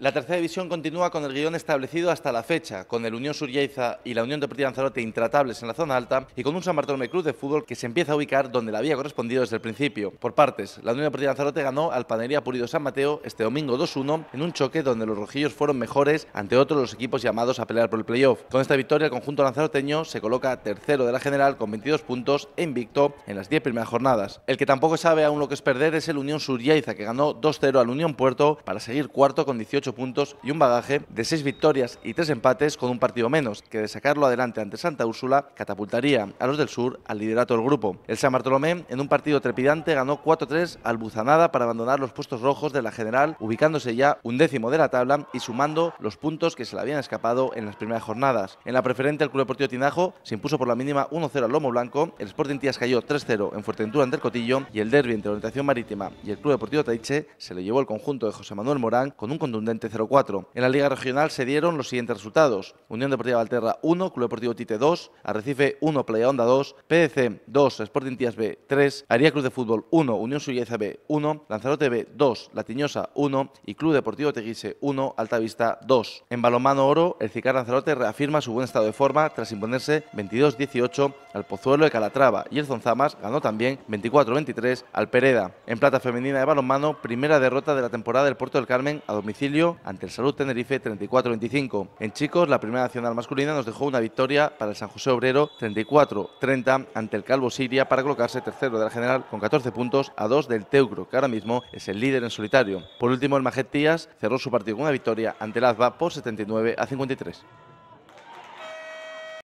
La tercera división continúa con el guión establecido hasta la fecha, con el Unión Suriaiza y la Unión Deportiva Lanzarote intratables en la zona alta y con un San Bartolomé Cruz de fútbol que se empieza a ubicar donde le había correspondido desde el principio. Por partes, la Unión Deportiva Lanzarote ganó al Panería Purido San Mateo este domingo 2-1 en un choque donde los rojillos fueron mejores ante otros los equipos llamados a pelear por el playoff. Con esta victoria, el conjunto lanzaroteño se coloca tercero de la general con 22 puntos e invicto en las 10 primeras jornadas. El que tampoco sabe aún lo que es perder es el Unión Suriaiza que ganó 2-0 al Unión Puerto para seguir cuarto con 18 puntos y un bagaje de 6 victorias y 3 empates con un partido menos, que de sacarlo adelante ante Santa Úrsula catapultaría a los del sur al liderato del grupo. El San Bartolomé, en un partido trepidante, ganó 4-3 al Buzanada para abandonar los puestos rojos de la general, ubicándose ya un décimo de la tabla y sumando los puntos que se le habían escapado en las primeras jornadas. En la preferente, el Club Deportivo Tinajo se impuso por la mínima 1-0 al Lomo Blanco, el Sporting Tías cayó 3-0 en Fuerteventura ante el Cotillo y el Derby entre Orientación Marítima y el Club Deportivo Taiche se le llevó el conjunto de José Manuel Morán con un contundente en la Liga Regional se dieron los siguientes resultados. Unión Deportiva Valterra 1, Club Deportivo Tite 2, Arrecife 1, Playa Onda 2, PDC 2, Sporting Tías B 3, Aria Cruz de Fútbol 1, Unión Suyeza B 1, Lanzarote B 2, Latiñosa 1 y Club Deportivo Teguise 1, Altavista 2. En Balomano Oro, el Cicar Lanzarote reafirma su buen estado de forma tras imponerse 22-18 al Pozuelo de Calatrava y el Zonzamas ganó también 24-23 al Pereda. En plata femenina de balonmano, primera derrota de la temporada del Puerto del Carmen a domicilio ante el Salud Tenerife 34-25. En chicos, la primera nacional masculina nos dejó una victoria para el San José Obrero 34-30 ante el Calvo Siria para colocarse tercero de la general con 14 puntos a 2 del Teucro, que ahora mismo es el líder en solitario. Por último, el Majet Díaz cerró su partido con una victoria ante el Azba por 79 a 53.